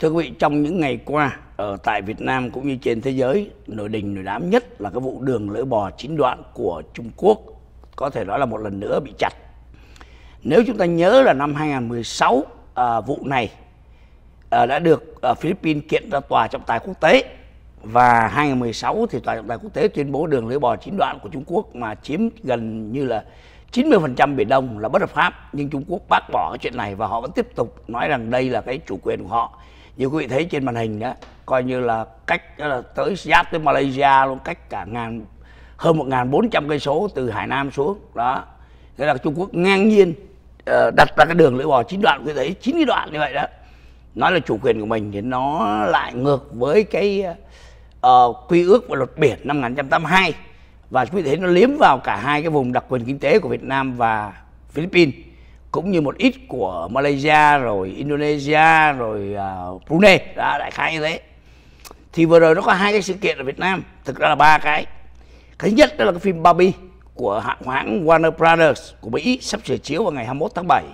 Thưa quý vị, trong những ngày qua ở tại Việt Nam cũng như trên thế giới, nổi đình nổi đám nhất là cái vụ đường lưỡi bò chín đoạn của Trung Quốc có thể nói là một lần nữa bị chặt. Nếu chúng ta nhớ là năm 2016 à, vụ này à, đã được à, Philippines kiện ra tòa trọng tài quốc tế và 2016 thì tòa trọng tài quốc tế tuyên bố đường lưỡi bò chín đoạn của Trung Quốc mà chiếm gần như là 90% Biển Đông là bất hợp pháp nhưng Trung Quốc bác bỏ cái chuyện này và họ vẫn tiếp tục nói rằng đây là cái chủ quyền của họ như quý vị thấy trên màn hình đó coi như là cách là tới giáp tới Malaysia luôn cách cả ngàn hơn 1.400 cây số từ Hải Nam xuống đó thế là Trung Quốc ngang nhiên ờ, đặt ra cái đường lưỡi bò chín đoạn quý vị thấy chín cái đoạn như vậy đó nói là chủ quyền của mình thì nó lại ngược với cái uh, quy ước và luật biển năm 1982 và quý vị thấy nó liếm vào cả hai cái vùng đặc quyền kinh tế của Việt Nam và Philippines cũng như một ít của Malaysia rồi Indonesia rồi uh, Brunei đã đại khái như thế thì vừa rồi nó có hai cái sự kiện ở Việt Nam thực ra là ba cái cái thứ nhất đó là cái phim Barbie của hãng hãng Warner Brothers của Mỹ sắp sửa chiếu vào ngày 21 tháng 7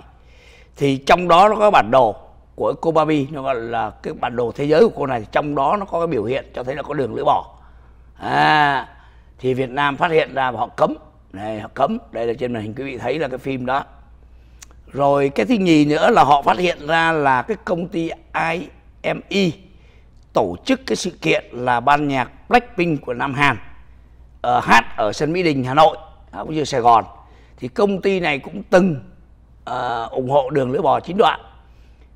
thì trong đó nó có bản đồ của cô Barbie nó gọi là cái bản đồ thế giới của cô này trong đó nó có cái biểu hiện cho thấy là có đường lưỡi bò à, thì Việt Nam phát hiện ra và họ cấm này họ cấm đây là trên màn hình quý vị thấy là cái phim đó rồi cái thứ nhì nữa là họ phát hiện ra là cái công ty IME tổ chức cái sự kiện là ban nhạc Blackpink của Nam Hàn ở ờ, hát ở sân Mỹ Đình Hà Nội à, cũng như Sài Gòn thì công ty này cũng từng uh, ủng hộ đường lưỡi bò chín đoạn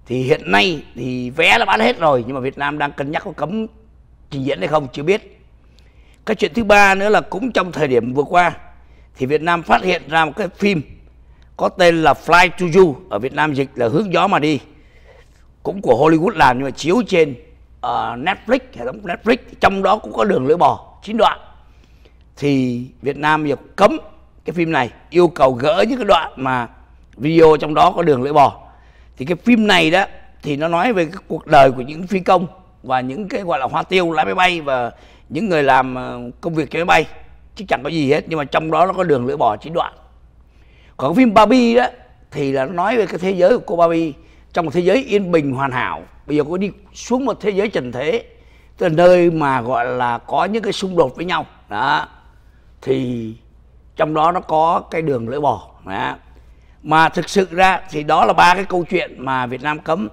thì hiện nay thì vé đã bán hết rồi nhưng mà Việt Nam đang cân nhắc có cấm trình diễn hay không chưa biết cái chuyện thứ ba nữa là cũng trong thời điểm vừa qua thì Việt Nam phát hiện ra một cái phim có tên là Fly to You ở Việt Nam dịch là hướng gió mà đi cũng của Hollywood làm nhưng mà chiếu trên uh, Netflix hệ thống Netflix trong đó cũng có đường lưỡi bò chín đoạn thì Việt Nam bây giờ cấm cái phim này yêu cầu gỡ những cái đoạn mà video trong đó có đường lưỡi bò thì cái phim này đó thì nó nói về cái cuộc đời của những phi công và những cái gọi là hoa tiêu lái máy bay và những người làm ờ, công việc cho máy bay chứ chẳng có gì hết nhưng mà trong đó nó có đường lưỡi bò chín đoạn còn phim Barbie đó thì là nó nói về cái thế giới của cô Barbie trong một thế giới yên bình hoàn hảo bây giờ cô đi xuống một thế giới trần thế tức là nơi mà gọi là có những cái xung đột với nhau đó thì trong đó nó có cái đường lưỡi bò đó. mà thực sự ra thì đó là ba cái câu chuyện mà Việt Nam cấm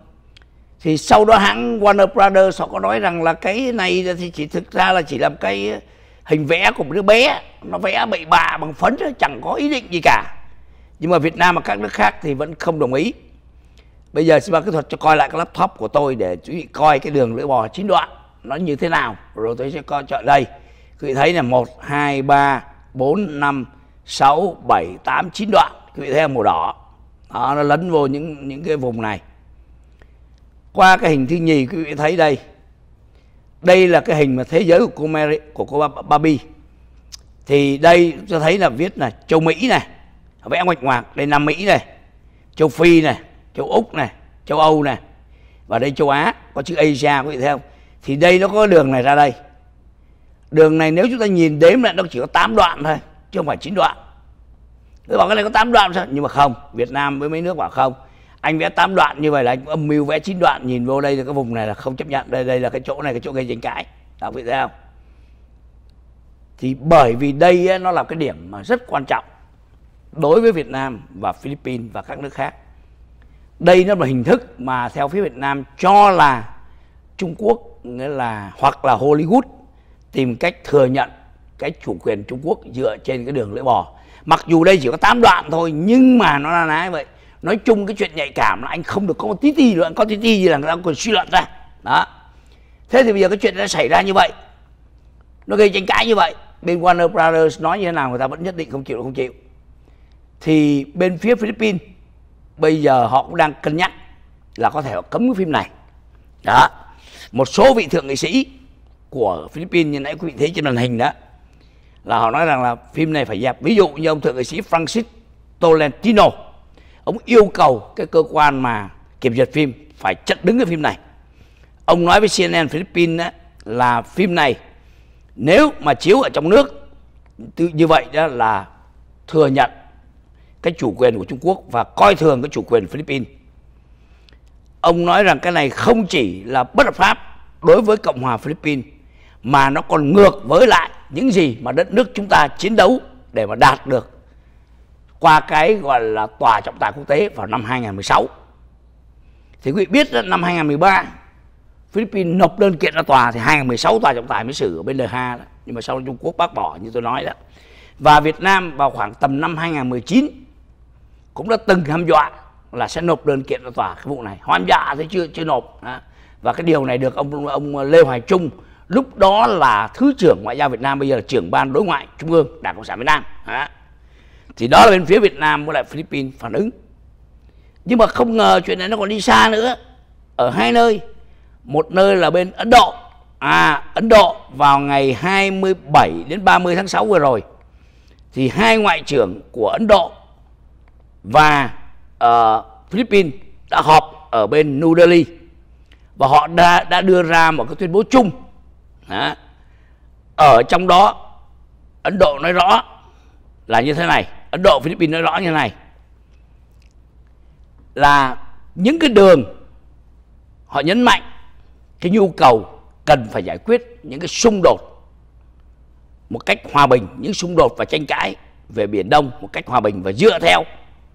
thì sau đó hãng Warner Brothers họ có nói rằng là cái này thì chỉ thực ra là chỉ làm cái hình vẽ của một đứa bé nó vẽ bậy bạ bằng phấn chẳng có ý định gì cả nhưng mà Việt Nam và các nước khác thì vẫn không đồng ý bây giờ xin ban kỹ thuật cho coi lại cái laptop của tôi để quý vị coi cái đường lưỡi bò chín đoạn nó như thế nào rồi tôi sẽ coi chọn đây quý vị thấy là một hai ba bốn năm sáu bảy tám chín đoạn quý vị thấy là màu đỏ đó, nó lấn vô những những cái vùng này qua cái hình thứ nhì quý vị thấy đây đây là cái hình mà thế giới của cô Mary, của cô Barbie thì đây cho thấy là viết là châu Mỹ này vẽ ngoạch ngoạc đây Nam Mỹ này châu Phi này châu Úc này châu Âu này và đây châu Á có chữ Asia quý vị thấy không thì đây nó có đường này ra đây đường này nếu chúng ta nhìn đếm lại nó chỉ có 8 đoạn thôi chứ không phải 9 đoạn tôi bảo cái này có 8 đoạn sao nhưng mà không Việt Nam với mấy nước bảo không anh vẽ 8 đoạn như vậy là anh âm mưu vẽ 9 đoạn nhìn vô đây thì cái vùng này là không chấp nhận đây đây là cái chỗ này cái chỗ gây tranh cãi đó quý vị thấy không thì bởi vì đây ấy, nó là cái điểm mà rất quan trọng đối với Việt Nam và Philippines và các nước khác. Đây nó là hình thức mà theo phía Việt Nam cho là Trung Quốc nghĩa là hoặc là Hollywood tìm cách thừa nhận cái chủ quyền Trung Quốc dựa trên cái đường lưỡi bò. Mặc dù đây chỉ có 8 đoạn thôi nhưng mà nó là nái vậy. Nói chung cái chuyện nhạy cảm là anh không được có một tí tí luận, có tí tí gì là người ta còn suy luận ra. Đó. Thế thì bây giờ cái chuyện đã xảy ra như vậy. Nó gây tranh cãi như vậy. Bên Warner Brothers nói như thế nào người ta vẫn nhất định không chịu không chịu thì bên phía Philippines bây giờ họ cũng đang cân nhắc là có thể họ cấm cái phim này đó một số vị thượng nghị sĩ của Philippines như nãy quý vị thấy trên màn hình đó là họ nói rằng là phim này phải dẹp ví dụ như ông thượng nghị sĩ Francis Tolentino ông yêu cầu cái cơ quan mà kiểm duyệt phim phải chặn đứng cái phim này ông nói với CNN Philippines đó, là phim này nếu mà chiếu ở trong nước như vậy đó là thừa nhận cái chủ quyền của Trung Quốc và coi thường cái chủ quyền Philippines. Ông nói rằng cái này không chỉ là bất hợp pháp đối với Cộng hòa Philippines mà nó còn ngược với lại những gì mà đất nước chúng ta chiến đấu để mà đạt được qua cái gọi là tòa trọng tài quốc tế vào năm 2016. Thì quý vị biết đó, năm 2013 Philippines nộp đơn kiện ra tòa thì 2016 tòa trọng tài mới xử ở bên LH, đó. nhưng mà sau đó Trung Quốc bác bỏ như tôi nói đó. Và Việt Nam vào khoảng tầm năm 2019 cũng đã từng hăm dọa là sẽ nộp đơn kiện ra tòa cái vụ này hoan dạ thế chưa chưa nộp đó. và cái điều này được ông ông Lê Hoài Trung lúc đó là thứ trưởng ngoại giao Việt Nam bây giờ là trưởng ban đối ngoại trung ương Đảng Cộng sản Việt Nam đó. thì đó là bên phía Việt Nam với lại Philippines phản ứng nhưng mà không ngờ chuyện này nó còn đi xa nữa ở hai nơi một nơi là bên Ấn Độ à Ấn Độ vào ngày 27 đến 30 tháng 6 vừa rồi thì hai ngoại trưởng của Ấn Độ và uh, Philippines đã họp ở bên New Delhi và họ đã, đã đưa ra một cái tuyên bố chung đó. ở trong đó Ấn Độ nói rõ là như thế này Ấn Độ Philippines nói rõ như thế này là những cái đường họ nhấn mạnh cái nhu cầu cần phải giải quyết những cái xung đột một cách hòa bình những xung đột và tranh cãi về biển đông một cách hòa bình và dựa theo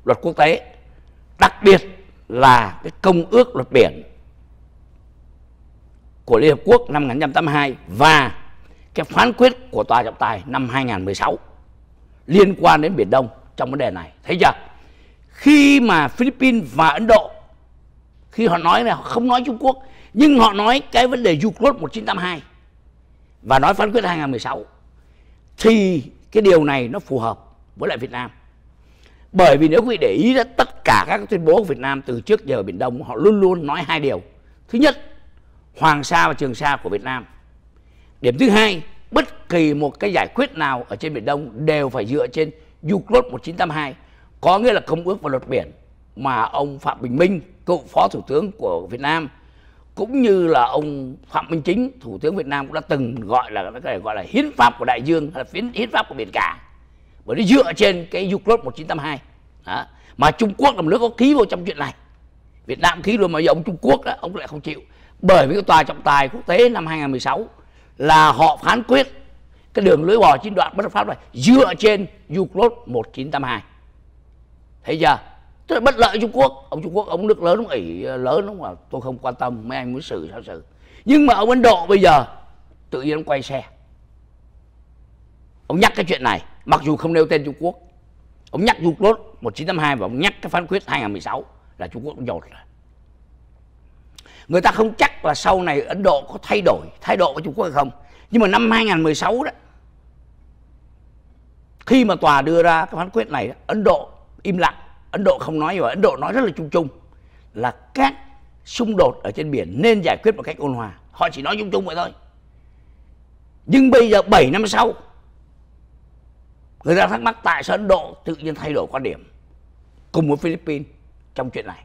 luật quốc tế đặc biệt là cái công ước luật biển của Liên Hợp Quốc năm 1982 và cái phán quyết của Tòa trọng tài năm 2016 liên quan đến Biển Đông trong vấn đề này. Thấy chưa? Khi mà Philippines và Ấn Độ khi họ nói là họ không nói Trung Quốc nhưng họ nói cái vấn đề UCLOS 1982 và nói phán quyết 2016 thì cái điều này nó phù hợp với lại Việt Nam bởi vì nếu quý vị để ý rất tất cả các tuyên bố của Việt Nam từ trước giờ ở Biển Đông họ luôn luôn nói hai điều thứ nhất Hoàng Sa và Trường Sa của Việt Nam điểm thứ hai bất kỳ một cái giải quyết nào ở trên Biển Đông đều phải dựa trên UNCLOS 1982 có nghĩa là công ước và luật biển mà ông Phạm Bình Minh cựu phó thủ tướng của Việt Nam cũng như là ông Phạm Minh Chính thủ tướng Việt Nam cũng đã từng gọi là gọi là hiến pháp của đại dương hay là hiến pháp của biển cả bởi nó dựa trên cái UCLOS 1982 đó. mà Trung Quốc là một nước có ký vô trong chuyện này Việt Nam ký luôn mà giờ ông Trung Quốc đó, ông lại không chịu bởi vì cái tòa trọng tài quốc tế năm 2016 là họ phán quyết cái đường lưới bò chín đoạn bất hợp pháp này dựa trên UCLOS 1982 thấy chưa tức là bất lợi Trung Quốc ông Trung Quốc ông nước lớn ông ỉ ờ, lớn đúng không tôi không quan tâm mấy anh muốn xử sao xử nhưng mà ông Ấn Độ bây giờ tự nhiên ông quay xe ông nhắc cái chuyện này mặc dù không nêu tên Trung Quốc ông nhắc Dung Đốt 1952 và ông nhắc cái phán quyết 2016 là Trung Quốc dột rồi người ta không chắc là sau này Ấn Độ có thay đổi thái độ với Trung Quốc hay không nhưng mà năm 2016 đó khi mà tòa đưa ra cái phán quyết này Ấn Độ im lặng Ấn Độ không nói và Ấn Độ nói rất là chung chung là các xung đột ở trên biển nên giải quyết một cách ôn hòa họ chỉ nói chung chung vậy thôi nhưng bây giờ 7 năm sau người ta thắc mắc tại sao ấn độ tự nhiên thay đổi quan điểm cùng với philippines trong chuyện này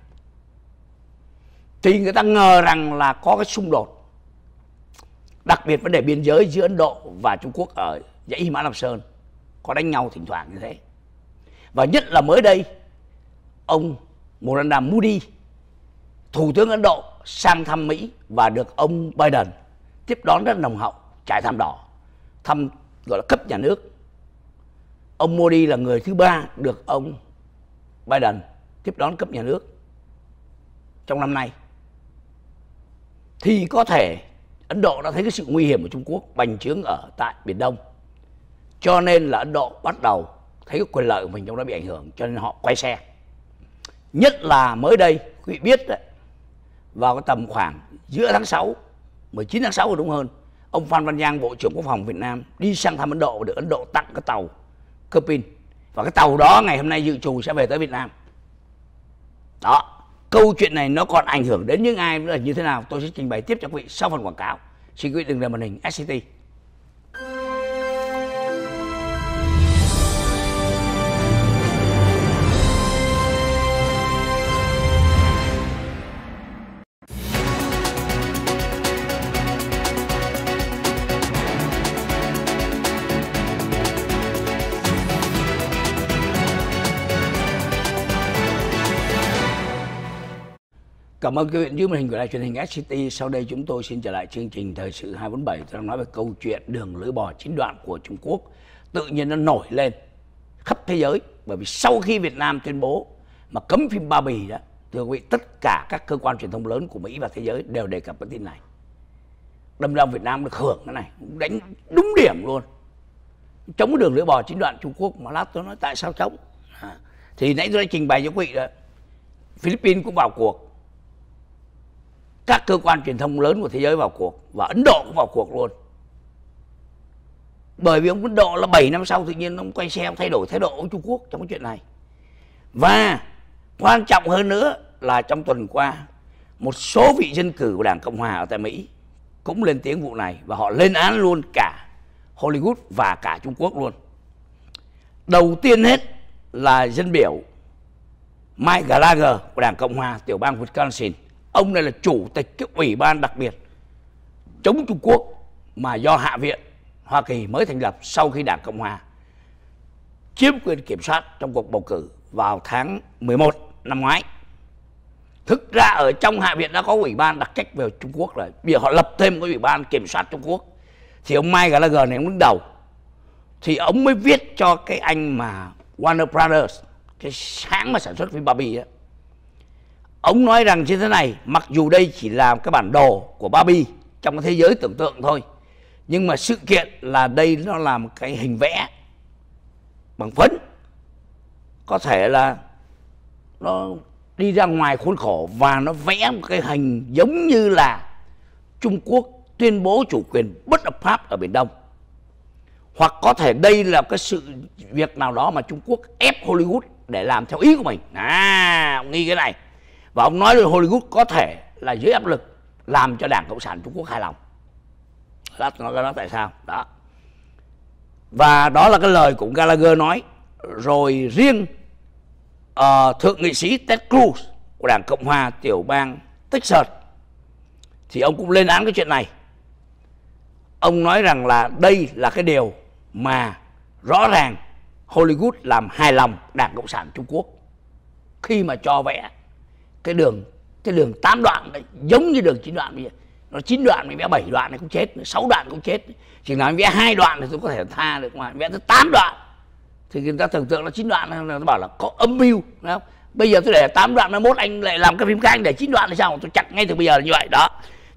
thì người ta ngờ rằng là có cái xung đột đặc biệt vấn đề biên giới giữa ấn độ và trung quốc ở dãy hy mã lạp sơn có đánh nhau thỉnh thoảng như thế và nhất là mới đây ông Narendra Modi thủ tướng Ấn Độ sang thăm Mỹ và được ông Biden tiếp đón rất nồng hậu trải thảm đỏ thăm gọi là cấp nhà nước ông Modi là người thứ ba được ông Biden tiếp đón cấp nhà nước trong năm nay thì có thể Ấn Độ đã thấy cái sự nguy hiểm của Trung Quốc bành trướng ở tại Biển Đông. Cho nên là Ấn Độ bắt đầu thấy cái quyền lợi của mình trong đó bị ảnh hưởng cho nên họ quay xe. Nhất là mới đây, quý vị biết đấy, vào cái tầm khoảng giữa tháng 6, 19 tháng 6 đúng hơn, ông Phan Văn Giang, Bộ trưởng Quốc phòng Việt Nam đi sang thăm Ấn Độ và được Ấn Độ tặng cái tàu Kerbin và cái tàu đó ngày hôm nay dự trù sẽ về tới Việt Nam đó câu chuyện này nó còn ảnh hưởng đến những ai là như thế nào tôi sẽ trình bày tiếp cho quý vị sau phần quảng cáo xin quý vị đừng rời màn hình SCT Cảm ơn các bạn dưới màn hình của đài truyền hình SCT. Sau đây chúng tôi xin trở lại chương trình Thời sự 247. Tôi đang nói về câu chuyện đường lưỡi bò chín đoạn của Trung Quốc. Tự nhiên nó nổi lên khắp thế giới. Bởi vì sau khi Việt Nam tuyên bố mà cấm phim Ba Bì đó, thưa quý vị, tất cả các cơ quan truyền thông lớn của Mỹ và thế giới đều đề cập đến tin này. Đâm ra Việt Nam được hưởng cái này, đánh đúng điểm luôn. Chống đường lưỡi bò chín đoạn Trung Quốc mà lát tôi nói tại sao chống. À, thì nãy tôi đã trình bày cho quý vị đó, Philippines cũng vào cuộc các cơ quan truyền thông lớn của thế giới vào cuộc và Ấn Độ cũng vào cuộc luôn bởi vì ông Ấn Độ là 7 năm sau tự nhiên ông quay xe ông thay đổi thái độ của Trung Quốc trong cái chuyện này và quan trọng hơn nữa là trong tuần qua một số vị dân cử của Đảng Cộng hòa ở tại Mỹ cũng lên tiếng vụ này và họ lên án luôn cả Hollywood và cả Trung Quốc luôn đầu tiên hết là dân biểu Mike Gallagher của Đảng Cộng hòa tiểu bang Wisconsin ông này là chủ tịch cái ủy ban đặc biệt chống Trung Quốc mà do Hạ viện Hoa Kỳ mới thành lập sau khi Đảng Cộng Hòa chiếm quyền kiểm soát trong cuộc bầu cử vào tháng 11 năm ngoái. Thực ra ở trong Hạ viện đã có ủy ban đặc trách về Trung Quốc rồi. Bây giờ họ lập thêm cái ủy ban kiểm soát Trung Quốc. Thì ông Mike Gallagher này ông đứng đầu. Thì ông mới viết cho cái anh mà Warner Brothers, cái sáng mà sản xuất phim Barbie ấy, ông nói rằng như thế này mặc dù đây chỉ là cái bản đồ của Barbie trong cái thế giới tưởng tượng thôi nhưng mà sự kiện là đây nó là một cái hình vẽ bằng phấn có thể là nó đi ra ngoài khuôn khổ và nó vẽ một cái hình giống như là Trung Quốc tuyên bố chủ quyền bất hợp pháp ở Biển Đông hoặc có thể đây là cái sự việc nào đó mà Trung Quốc ép Hollywood để làm theo ý của mình à ông nghi cái này và ông nói là Hollywood có thể là dưới áp lực làm cho Đảng Cộng sản Trung Quốc hài lòng đó nó nói tại sao đó và đó là cái lời cũng Gallagher nói rồi riêng uh, thượng nghị sĩ Ted Cruz của Đảng Cộng hòa tiểu bang Texas thì ông cũng lên án cái chuyện này ông nói rằng là đây là cái điều mà rõ ràng Hollywood làm hài lòng Đảng Cộng sản Trung Quốc khi mà cho vẽ cái đường cái đường 8 đoạn này, giống như đường 9 đoạn bây giờ nó 9 đoạn mình vẽ 7 đoạn này cũng chết 6 đoạn cũng chết chỉ nói vẽ hai đoạn thì tôi có thể tha được mà vẽ tới 8 đoạn thì người ta tưởng tượng là 9 đoạn là nó bảo là có âm mưu đúng không bây giờ tôi để 8 đoạn mai mốt anh lại làm cái phim khác anh để 9 đoạn thì sao tôi chặt ngay từ bây giờ là như vậy đó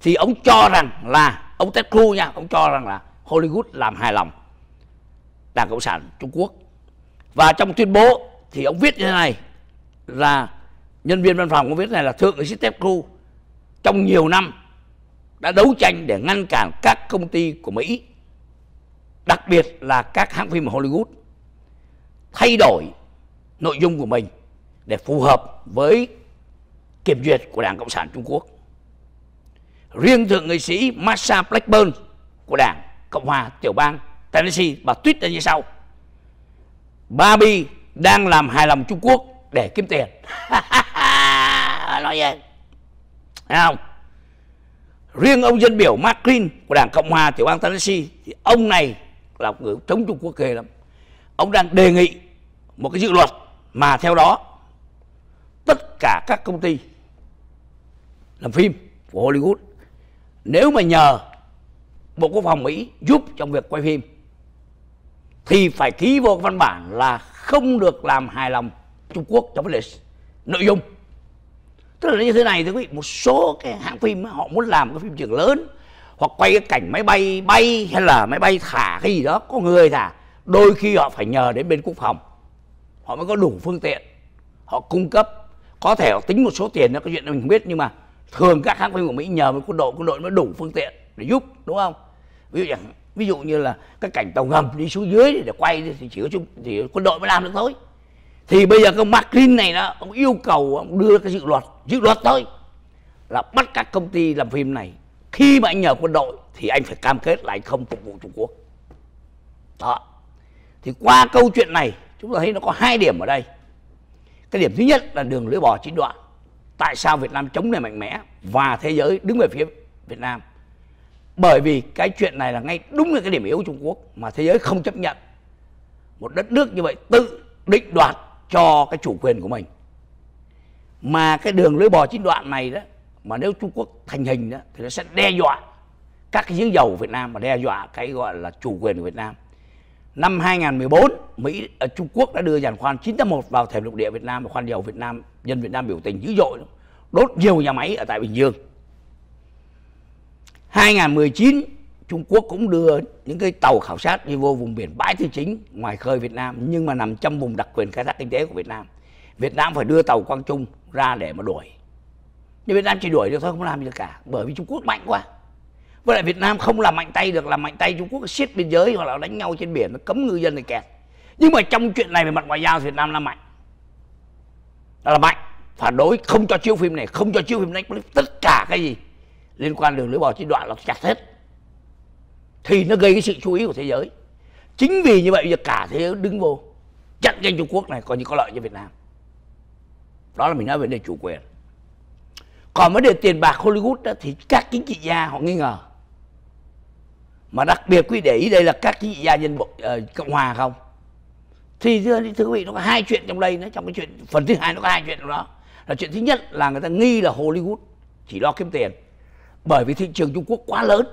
thì ông cho rằng là ông Ted Cruz nha ông cho rằng là Hollywood làm hài lòng Đảng Cộng sản Trung Quốc và trong tuyên bố thì ông viết như thế này là nhân viên văn phòng có biết này là thượng nghị Texaco trong nhiều năm đã đấu tranh để ngăn cản các công ty của Mỹ đặc biệt là các hãng phim Hollywood thay đổi nội dung của mình để phù hợp với kiểm duyệt của Đảng Cộng sản Trung Quốc. Riêng thượng nghị sĩ Marsha Blackburn của Đảng Cộng hòa tiểu bang Tennessee bà tweet ra như sau. Barbie đang làm hài lòng Trung Quốc để kiếm tiền. nói vậy Thấy không riêng ông dân biểu Mark Green của đảng Cộng hòa tiểu bang Tennessee thì ông này là người chống Trung Quốc ghê lắm ông đang đề nghị một cái dự luật mà theo đó tất cả các công ty làm phim của Hollywood nếu mà nhờ Bộ Quốc phòng Mỹ giúp trong việc quay phim thì phải ký vô văn bản là không được làm hài lòng Trung Quốc trong vấn đề nội dung tức là như thế này thưa quý vị một số cái hãng phim họ muốn làm cái phim trường lớn hoặc quay cái cảnh máy bay bay hay là máy bay thả cái gì đó có người thả đôi khi họ phải nhờ đến bên quốc phòng họ mới có đủ phương tiện họ cung cấp có thể họ tính một số tiền đó có chuyện mình không biết nhưng mà thường các hãng phim của mỹ nhờ với quân đội quân đội mới đủ phương tiện để giúp đúng không ví dụ như ví dụ như là cái cảnh tàu ngầm đi xuống dưới để quay thì chỉ có chung thì quân đội mới làm được thôi thì bây giờ cái Macron này đó ông yêu cầu ông đưa cái dự luật dự luật thôi là bắt các công ty làm phim này khi mà anh nhờ quân đội thì anh phải cam kết là anh không phục vụ Trung Quốc đó thì qua câu chuyện này chúng ta thấy nó có hai điểm ở đây cái điểm thứ nhất là đường lưỡi bò chín đoạn tại sao Việt Nam chống này mạnh mẽ và thế giới đứng về phía Việt Nam bởi vì cái chuyện này là ngay đúng là cái điểm yếu của Trung Quốc mà thế giới không chấp nhận một đất nước như vậy tự định đoạt cho cái chủ quyền của mình mà cái đường lưỡi bò chín đoạn này đó mà nếu Trung Quốc thành hình đó thì nó sẽ đe dọa các cái giếng dầu của Việt Nam và đe dọa cái gọi là chủ quyền của Việt Nam. Năm 2014, Mỹ ở ờ, Trung Quốc đã đưa giàn khoan 981 vào thềm lục địa Việt Nam và khoan dầu Việt Nam, dân Việt Nam biểu tình dữ dội đốt nhiều nhà máy ở tại Bình Dương. 2019 Trung Quốc cũng đưa những cái tàu khảo sát đi vô vùng biển bãi tư chính ngoài khơi Việt Nam nhưng mà nằm trong vùng đặc quyền khai thác kinh tế của Việt Nam. Việt Nam phải đưa tàu Quang Trung ra để mà đuổi. Nhưng Việt Nam chỉ đuổi được thôi không làm gì được cả bởi vì Trung Quốc mạnh quá. Với lại Việt Nam không làm mạnh tay được làm mạnh tay Trung Quốc siết biên giới hoặc là đánh nhau trên biển nó cấm ngư dân này kẹt. Nhưng mà trong chuyện này về mặt ngoại giao Việt Nam là mạnh. Đó là mạnh phản đối không cho chiếu phim này không cho chiếu phim Netflix tất cả cái gì liên quan đường lưỡi bò trên đoạn là chặt hết thì nó gây cái sự chú ý của thế giới chính vì như vậy bây giờ cả thế giới đứng vô chặn tranh trung quốc này coi như có lợi cho việt nam đó là mình nói về vấn đề chủ quyền còn vấn đề tiền bạc hollywood đó, thì các chính trị gia họ nghi ngờ mà đặc biệt quý để ý đây là các chính trị gia dân bộ uh, cộng hòa không thì thưa, thưa quý vị nó có hai chuyện trong đây nữa trong cái chuyện phần thứ hai nó có hai chuyện trong đó là chuyện thứ nhất là người ta nghi là hollywood chỉ lo kiếm tiền bởi vì thị trường trung quốc quá lớn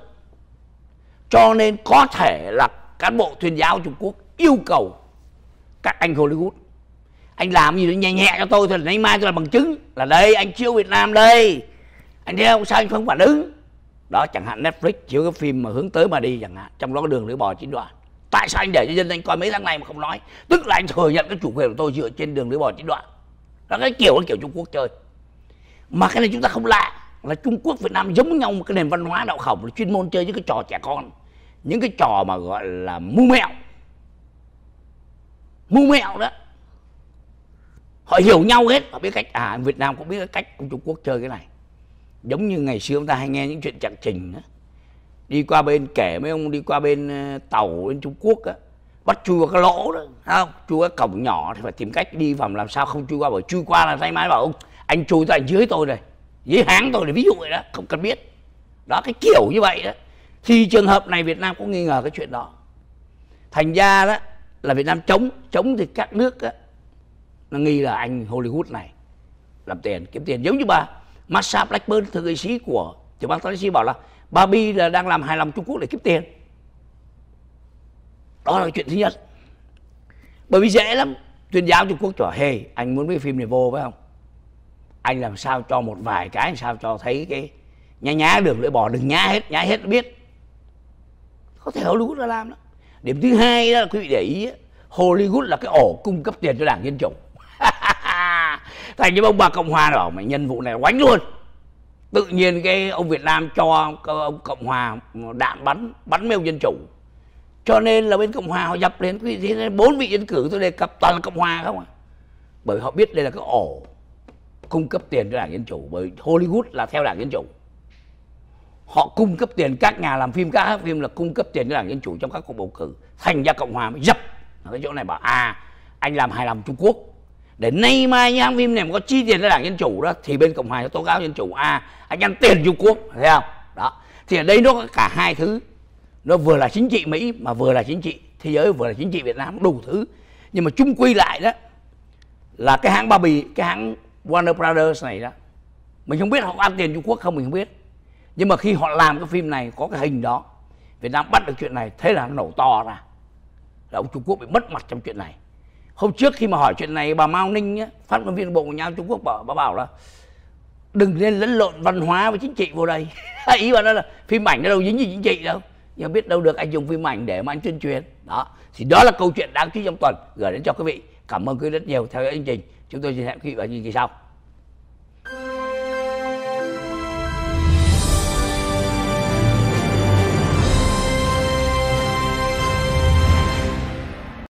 cho nên có thể là cán bộ tuyên giáo trung quốc yêu cầu các anh hollywood anh làm gì đó nhẹ nhẹ cho tôi thôi lấy mai tôi là bằng chứng là đây anh chiếu việt nam đây anh thấy không sao anh không phản ứng đó chẳng hạn netflix chiếu cái phim mà hướng tới mà đi chẳng hạn trong đó có đường lưỡi bò chín đoạn tại sao anh để cho dân anh coi mấy tháng này mà không nói tức là anh thừa nhận cái chủ quyền của tôi dựa trên đường lưỡi bò chín đoạn đó cái kiểu cái kiểu trung quốc chơi mà cái này chúng ta không lạ là trung quốc việt nam giống nhau một cái nền văn hóa đạo khổng là chuyên môn chơi những cái trò trẻ con những cái trò mà gọi là mưu mẹo mưu mẹo đó họ hiểu nhau hết họ biết cách à việt nam cũng biết cách của trung quốc chơi cái này giống như ngày xưa chúng ta hay nghe những chuyện chặng trình đó. đi qua bên kể mấy ông đi qua bên ờ, tàu bên trung quốc á, bắt chui vào cái lỗ đó không chui cái cổng nhỏ thì phải tìm cách đi vào làm sao không chui qua bởi chui qua là say máy bảo ông anh chui ra dưới tôi này dưới háng tôi này ví dụ vậy đó không cần biết đó cái kiểu như vậy đó thì trường hợp này Việt Nam cũng nghi ngờ cái chuyện đó thành ra đó là Việt Nam chống chống thì các nước đó, nó nghi là anh Hollywood này làm tiền kiếm tiền giống như bà Masha Blackburn thư ký sĩ của tiểu bang Tennessee bảo là Barbie là đang làm hài lòng Trung Quốc để kiếm tiền đó là chuyện thứ nhất bởi vì dễ lắm tuyên giáo Trung Quốc cho hey anh muốn cái phim này vô phải không anh làm sao cho một vài cái làm sao cho thấy cái nhá nhá được lưỡi bò đừng nhá hết nhá hết biết có thể hollywood đã làm đó điểm thứ hai đó là quý vị để ý hollywood là cái ổ cung cấp tiền cho đảng dân chủ thành những ông bà cộng hòa đó mà nhân vụ này quánh luôn tự nhiên cái ông Việt Nam cho ông Cộng Hòa đạn bắn bắn mèo dân chủ cho nên là bên Cộng Hòa họ dập lên quý vị bốn vị dân cử tôi đề cập toàn là Cộng Hòa không ạ bởi họ biết đây là cái ổ cung cấp tiền cho đảng dân chủ bởi Hollywood là theo đảng dân chủ họ cung cấp tiền các nhà làm phim các hãng phim là cung cấp tiền cho đảng dân chủ trong các cuộc bầu cử thành ra cộng hòa mới dập ở cái chỗ này bảo à anh làm hài lòng trung quốc để nay mai những hãng phim này mà có chi tiền cho đảng dân chủ đó thì bên cộng hòa sẽ tố cáo dân chủ à anh ăn tiền trung quốc thấy không đó thì ở đây nó có cả hai thứ nó vừa là chính trị mỹ mà vừa là chính trị thế giới vừa là chính trị việt nam đủ thứ nhưng mà chung quy lại đó là cái hãng ba bì cái hãng warner brothers này đó mình không biết họ ăn tiền trung quốc không mình không biết nhưng mà khi họ làm cái phim này có cái hình đó việt nam bắt được chuyện này thế là nó nổ to ra là ông trung quốc bị mất mặt trong chuyện này hôm trước khi mà hỏi chuyện này bà mao ninh á, phát ngôn viên bộ ngoại giao trung quốc bảo bà bảo là đừng nên lẫn lộn văn hóa với chính trị vô đây ý bà nói là phim ảnh nó đâu dính gì chính trị đâu nhưng biết đâu được anh dùng phim ảnh để mà anh tuyên truyền đó thì đó là câu chuyện đáng chú ý trong tuần gửi đến cho quý vị cảm ơn quý vị rất nhiều theo dõi chương trình chúng tôi xin hẹn quý vị vào chương trình sau